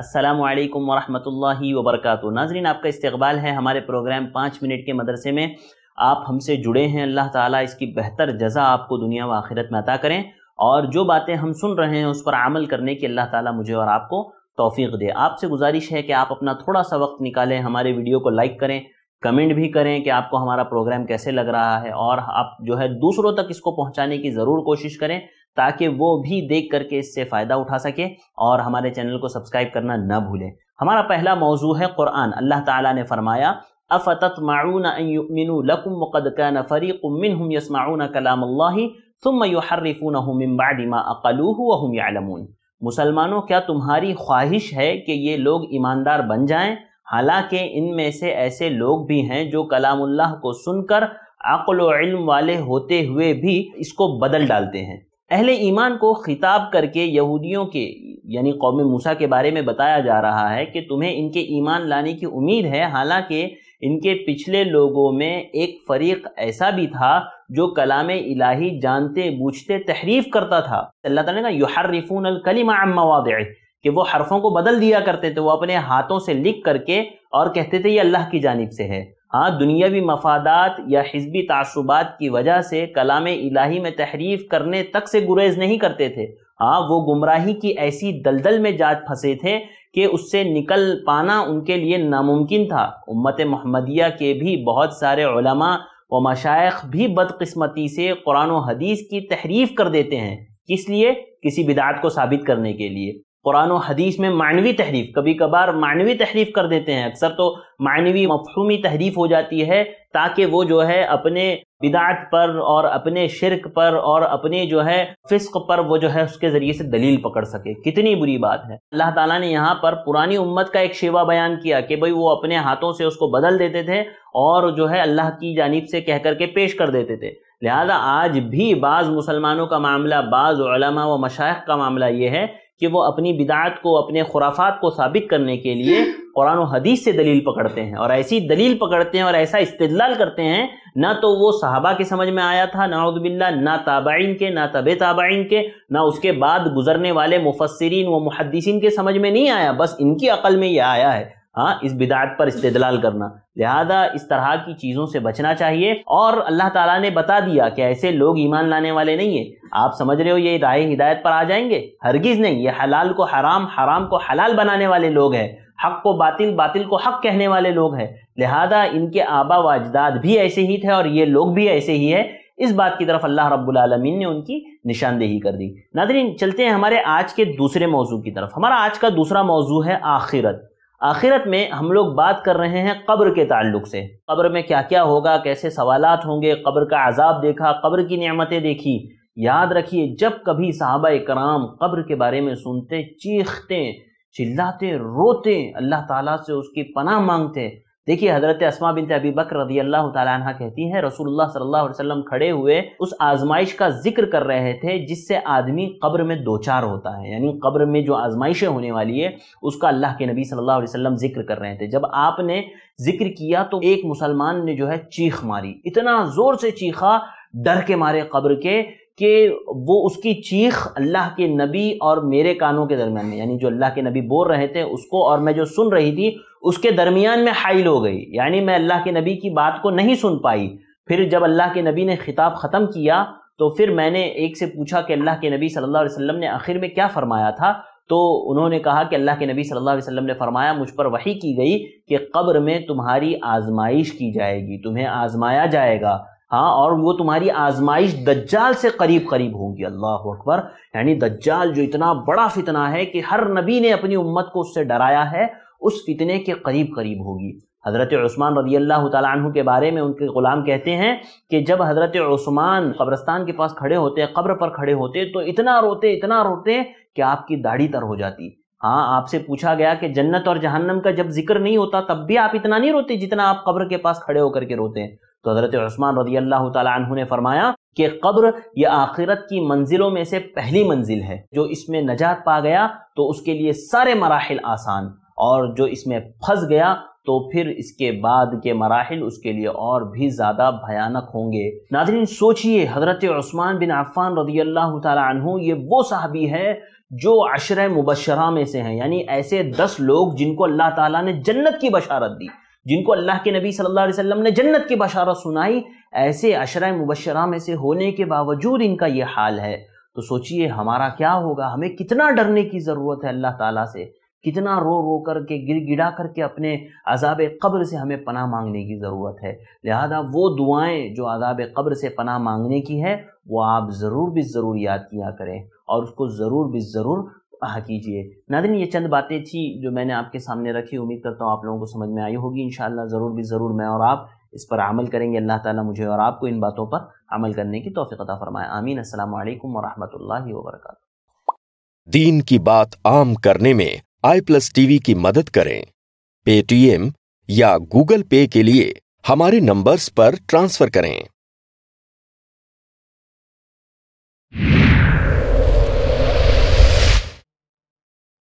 अस्सलाम वालेकुम वरहमतुल्लाहि वबरकातु नाजरीन आपका इस्तकबाल है हमारे प्रोग्राम पाँच मिनट के मदरसे में आप हमसे जुड़े हैं अल्लाह ताला इसकी बेहतर जजा आपको दुनिया व आखिरत में अता करें और जो बातें हम सुन रहे हैं उस पर अमल करने की अल्लाह ताला मुझे और आपको तोफ़ी दे आपसे गुजारिश है कि आप अपना थोड़ा सा वक्त निकालें हमारे वीडियो को लाइक करें कमेंट भी करें कि आपको हमारा प्रोग्राम कैसे लग रहा है और आप जो है दूसरों तक इसको पहुँचाने की ज़रूर कोशिश करें ताकि वो भी देख करके इससे फ़ायदा उठा सके और हमारे चैनल को सब्सक्राइब करना ना भूलें हमारा पहला मौजू है क़ुरान अल्लाह ताला ने फरमाया अफ़तत माउन लकुम मकदकान फ़रीमिन यसमाउन कलाम तुम मुसलमानों क्या तुम्हारी ख्वाहिश है कि ये लोग ईमानदार बन जाएँ हालांकि इनमें से ऐसे लोग भी हैं जो कलामुल्लाह को सुनकर अक्ल इल्म वाले होते हुए भी इसको बदल डालते हैं अहले ईमान को खिताब करके यहूदियों के यानी कौम मूसा के बारे में बताया जा रहा है कि तुम्हें इनके ईमान लाने की उम्मीद है हालांकि इनके पिछले लोगों में एक फरीक ऐसा भी था जो कलाम इलाही जानते बूझते तहरीफ करता था अल्लाह ताला ने युहरफून अलकलीमा मवाद कि वो हरफों को बदल दिया करते थे वो अपने हाथों से लिख करके और कहते थे ये अल्लाह की जानब से है हाँ दुनियावी मफादात या हिजबी तसुबात की वजह से कलाम इलाही में तहरीफ करने तक से गुरेज नहीं करते थे हाँ वो गुमराही की ऐसी दलदल में जात फंसे थे कि उससे निकल पाना उनके लिए नामुमकिन था उम्मत महमदिया के भी बहुत सारे व मशाइ भी बदकस्मती से कुरान हदीस की तहरीफ कर देते हैं किस लिए किसी बिदात को साबित करने के लिए कुरान और हदीस में मानवी तहरीफ कभी कभार मानवी तहरीफ कर देते हैं अक्सर तो मानवी मफहूमी तहरीफ हो जाती है ताकि वो जो है अपने बिदात पर और अपने शिरक पर और अपने जो है फिस्क पर वो जो है उसके ज़रिए से दलील पकड़ सके कितनी बुरी बात है अल्लाह ताला ने यहाँ पर पुरानी उम्मत का एक शेवा बयान किया कि भाई वो अपने हाथों से उसको बदल देते थे और जो है अल्लाह की जानब से कह करके पेश कर देते थे लिहाजा आज भी बाज़ मुसलमानों का मामला बाज़ व मशाइ का मामला ये है कि वो अपनी बिदात को अपने खुराफात को साबित करने के लिए कुरान हदीस से दलील पकड़ते हैं और ऐसी दलील पकड़ते हैं और ऐसा इस्तेदलाल करते हैं ना तो वो सहाबा के समझ में आया था नाउदबिल्ला ना ताबाइन के ना तब ताबाइन के ना उसके बाद गुजरने वाले मुफसरीन व मुहदसिन के समझ में नहीं आया बस इनकी अकल में ये आया है हाँ इस बिदात पर इस्तेदलाल करना लिहाजा इस तरह की चीज़ों से बचना चाहिए और अल्लाह ताला ने बता दिया कि ऐसे लोग ईमान लाने वाले नहीं है आप समझ रहे हो ये राय हिदायत पर आ जाएंगे हरगिज़ नहीं ये हलाल को हराम हराम को हलाल बनाने वाले लोग हैं हक को बातिल बातिल को हक कहने वाले लोग हैं लिहाजा इनके आबा व अजदाद भी ऐसे ही थे और ये लोग भी ऐसे ही है इस बात की तरफ अल्लाह रब्बुल आलमीन ने उनकी निशानदेही कर दी नादरीन चलते हैं हमारे आज के दूसरे मौजू की तरफ हमारा आज का दूसरा मौजू है आखिरत आखिरत में हम लोग बात कर रहे हैं कब्र के ताल्लुक से कब्र में क्या क्या होगा कैसे सवालात होंगे कब्र का अजाब देखा कब्र की नियामतें देखी याद रखिए जब कभी साहबा कराम कब्र के बारे में सुनते चीखते चिल्लाते रोते अल्लाह ताला से उसकी पनाह मांगते देखिए हजरत असमा बिन अबी बकर रजी अल्लाह तला कहती हैं रसूलुल्लाह सल्लल्लाहु अलैहि वसल्लम खड़े हुए उस आजमाइश का जिक्र कर रहे थे जिससे आदमी कब्र में दो चार होता है यानी कब्र में जो आजमाइशें होने वाली है उसका अल्लाह के नबी सल्लल्लाहु अलैहि वसल्लम जिक्र कर रहे थे जब आपने जिक्र किया तो एक मुसलमान ने जो है चीख मारी इतना जोर से चीखा डर के मारे कब्र के कि वो उसकी चीख अल्लाह के नबी और मेरे कानों के दरमियान में यानी जो अल्लाह के नबी बोल रहे थे उसको और मैं जो सुन रही थी उसके दरमियान में हाइल हो गई यानी मैं अल्लाह के नबी की बात को नहीं सुन पाई फिर जब अल्लाह के नबी ने खिताब ख़त्म किया तो फिर मैंने एक से पूछा कि अल्लाह के नबी सल्लल्लाहु अलैहि वसल्लम ने आखिर में क्या फ़रमाया था तो उन्होंने कहा कि अल्लाह के नबी सल्लल्लाहु अलैहि वसल्लम ने फरमाया मुझ पर वही की गई कि कब्र में तुम्हारी आजमाइश की जाएगी तुम्हें आजमाया जाएगा हाँ और वो तुम्हारी आजमाइश दज्जाल से करीब करीब होगी अल्लाह अकबर यानी दज्जाल जो इतना बड़ा फितना है कि हर नबी ने अपनी उम्मत को उससे डराया है उस फितने के करीब करीब होगी हज़रत ओस्मान रदी अल्लाह तु के बारे में उनके ग़ुलाम कहते हैं कि जब हज़रत ओस्मान कब्रस्तान के पास खड़े होते कब्र पर खड़े होते तो इतना रोते इतना रोते कि आपकी दाढ़ी तर हो जाती हाँ आपसे पूछा गया कि जन्नत और जहन्नम का जब जिक्र नहीं होता तब भी आप इतना नहीं रोते जितना आप कब्र के पास खड़े होकर के रोते हैं तो हज़रत उस्मान रदी अल्लाह तु ने फरमाया कि कब्र ये आखिरत की मंजिलों में से पहली मंजिल है जो इसमें नजात पा गया तो उसके लिए सारे मराहल आसान और जो इसमें फंस गया तो फिर इसके बाद के मराहल उसके लिए और भी ज़्यादा भयानक होंगे नाजरीन सोचिए हज़रत उस्मान बिन अफ़ान रदी अल्लाह तु ये वो साहबी है जो अशर मुबशरा में से हैं यानी ऐसे दस लोग जिनको अल्लाह ताला ने जन्नत की बशारत दी जिनको अल्लाह के नबी सल्लल्लाहु अलैहि वसल्लम ने जन्नत की बशारत सुनाई ऐसे अशरा मुबशरा में से होने के बावजूद इनका ये हाल है तो सोचिए हमारा क्या होगा हमें कितना डरने की ज़रूरत है अल्लाह ताला से कितना रो रो कर के गिर गिड़ा करके अपने अजाब कब्र से हमें पना मांगने की ज़रूरत है लिहाजा वो दुआएं जो अजाब कब्र से पना मांगने की है वो आप ज़रूर भी ज़रूर याद किया करें और उसको ज़रूर भी ज़रूर कहा कीजिए नादिन ये चंद बातें थी जो मैंने आपके सामने रखी उम्मीद करता हूँ आप लोगों को समझ में आई होगी इन ज़रूर भी ज़रूर मैं और आप इस पर अमल करेंगे अल्लाह ताला मुझे और आपको इन बातों पर अमल करने की तोफ़ी फ़रमाए आमीन अल्लाम वरहमल वर्क दीन की बात आम करने में आई प्लस टी की मदद करें पेटीएम या गूगल पे के लिए हमारे नंबर्स पर ट्रांसफर करें